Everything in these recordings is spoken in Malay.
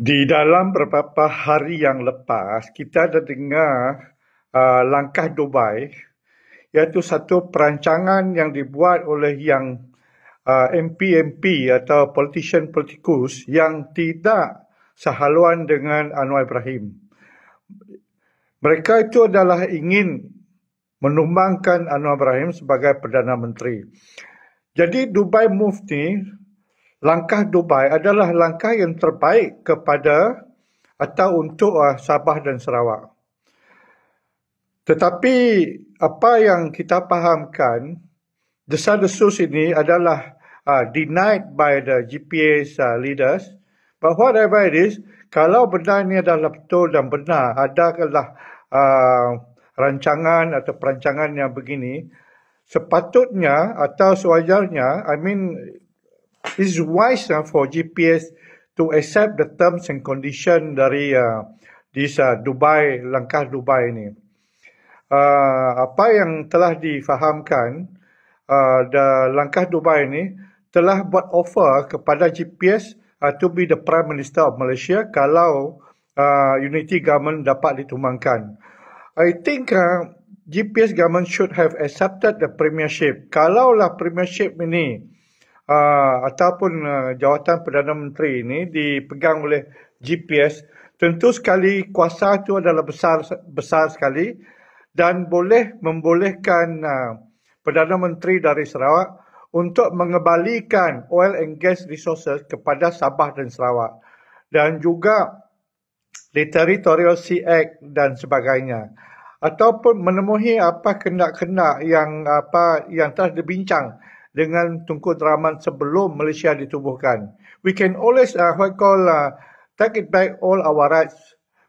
Di dalam beberapa hari yang lepas, kita ada dengar uh, langkah Dubai iaitu satu perancangan yang dibuat oleh yang uh, MP-MP atau politician politikus yang tidak sehaluan dengan Anwar Ibrahim. Mereka itu adalah ingin menumbangkan Anwar Ibrahim sebagai Perdana Menteri. Jadi Dubai Move ni langkah Dubai adalah langkah yang terbaik kepada atau untuk uh, Sabah dan Sarawak. Tetapi apa yang kita fahamkan, desa-desus ini adalah uh, denied by the GPS uh, ah, leaders. bahawa what I is, kalau benda ini adalah betul dan benar, adakah uh, rancangan atau perancangan yang begini, sepatutnya atau sewajarnya, I mean, This is wise uh, for GPS to accept the terms and condition dari uh, this uh, Dubai langkah Dubai ini. Uh, apa yang telah difahamkan uh, langkah Dubai ini telah buat offer kepada GPS uh, to be the Prime Minister of Malaysia kalau uh, Unity Government dapat ditumbangkan. I think uh, GPS Government should have accepted the premiership. Kalaulah premiership ini uh, ataupun uh, jawatan Perdana Menteri ini dipegang oleh GPS, tentu sekali kuasa itu adalah besar besar sekali dan boleh membolehkan uh, Perdana Menteri dari Sarawak untuk mengembalikan oil and gas resources kepada Sabah dan Sarawak dan juga di Territorial Sea Act dan sebagainya ataupun menemui apa kena kena yang apa yang telah dibincang dengan Tunku Rahman sebelum Malaysia ditubuhkan. We can always uh, what call uh, take it back all our rights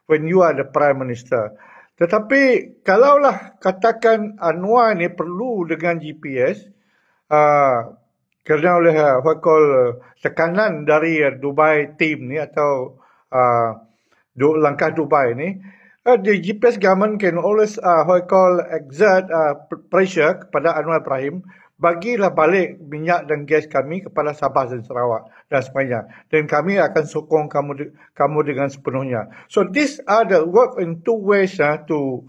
when you are the prime minister. Tetapi kalaulah katakan Anwar ini perlu dengan GPS uh, kerana oleh uh, what call uh, tekanan dari uh, Dubai team ni atau uh, langkah Dubai ni uh, the GPS government can always uh, what call exert uh, pressure kepada Anwar Ibrahim bagilah balik minyak dan gas kami kepada Sabah dan Sarawak dan sebagainya. Dan kami akan sokong kamu kamu dengan sepenuhnya. So this are the work in two ways uh, to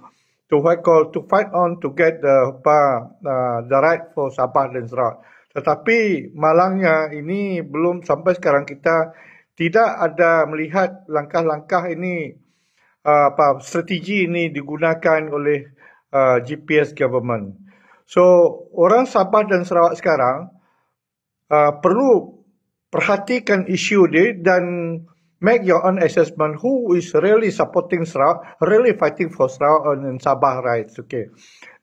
to what call to fight on to get the apa uh, the right for Sabah dan Sarawak. Tetapi malangnya ini belum sampai sekarang kita tidak ada melihat langkah-langkah ini uh, apa strategi ini digunakan oleh uh, GPS government. So orang Sabah dan Sarawak sekarang uh, perlu perhatikan isu dia dan make your own assessment who is really supporting Sarawak, really fighting for Sarawak and Sabah rights. Okay.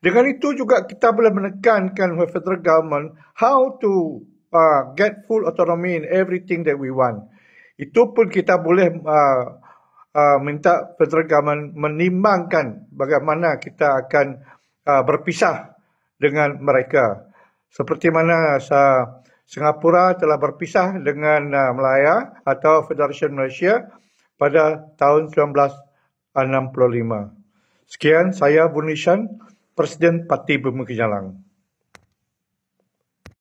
Dengan itu juga kita boleh menekankan with federal government how to uh, get full autonomy in everything that we want. Itu pun kita boleh uh, uh, minta federal government menimbangkan bagaimana kita akan uh, berpisah dengan mereka. Seperti mana Singapura telah berpisah dengan uh, Melaya atau Federation Malaysia pada tahun 1965. Sekian saya Bunishan, Presiden Parti Bumi Kejalang.